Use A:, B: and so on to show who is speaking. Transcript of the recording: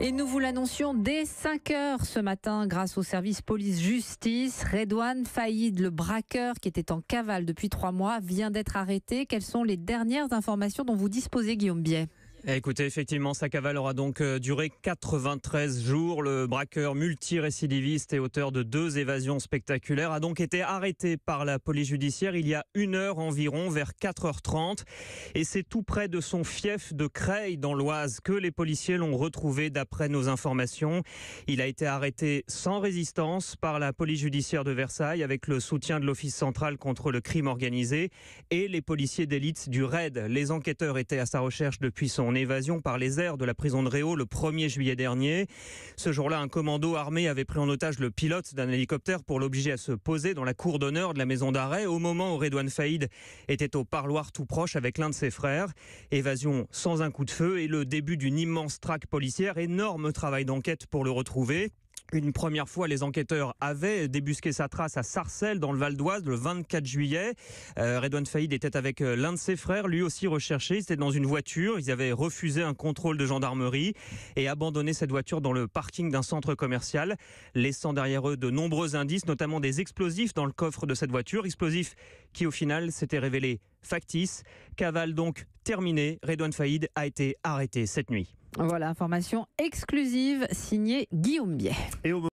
A: Et nous vous l'annoncions dès 5 heures ce matin grâce au service police-justice. Redouane Faïd, le braqueur qui était en cavale depuis trois mois, vient d'être arrêté. Quelles sont les dernières informations dont vous disposez, Guillaume Biet
B: eh, écoutez, effectivement, sa cavale aura donc euh, duré 93 jours. Le braqueur multirécidiviste et auteur de deux évasions spectaculaires a donc été arrêté par la police judiciaire il y a une heure environ, vers 4h30. Et c'est tout près de son fief de Creil, dans l'Oise, que les policiers l'ont retrouvé d'après nos informations. Il a été arrêté sans résistance par la police judiciaire de Versailles avec le soutien de l'Office central contre le crime organisé et les policiers d'élite du RAID. Les enquêteurs étaient à sa recherche depuis son en évasion par les airs de la prison de Réau le 1er juillet dernier. Ce jour-là, un commando armé avait pris en otage le pilote d'un hélicoptère pour l'obliger à se poser dans la cour d'honneur de la maison d'arrêt au moment où Redouane Faïd était au parloir tout proche avec l'un de ses frères. Évasion sans un coup de feu et le début d'une immense traque policière, énorme travail d'enquête pour le retrouver. Une première fois, les enquêteurs avaient débusqué sa trace à Sarcelles, dans le Val d'Oise, le 24 juillet. Euh, Redouane Faïd était avec euh, l'un de ses frères, lui aussi recherché. C'était dans une voiture. Ils avaient refusé un contrôle de gendarmerie et abandonné cette voiture dans le parking d'un centre commercial, laissant derrière eux de nombreux indices, notamment des explosifs dans le coffre de cette voiture. Explosifs qui, au final, s'étaient révélés factice. Cavale donc terminée. Redouane Faïd a été arrêté cette nuit.
C: Voilà, information exclusive signée Guillaume Biet.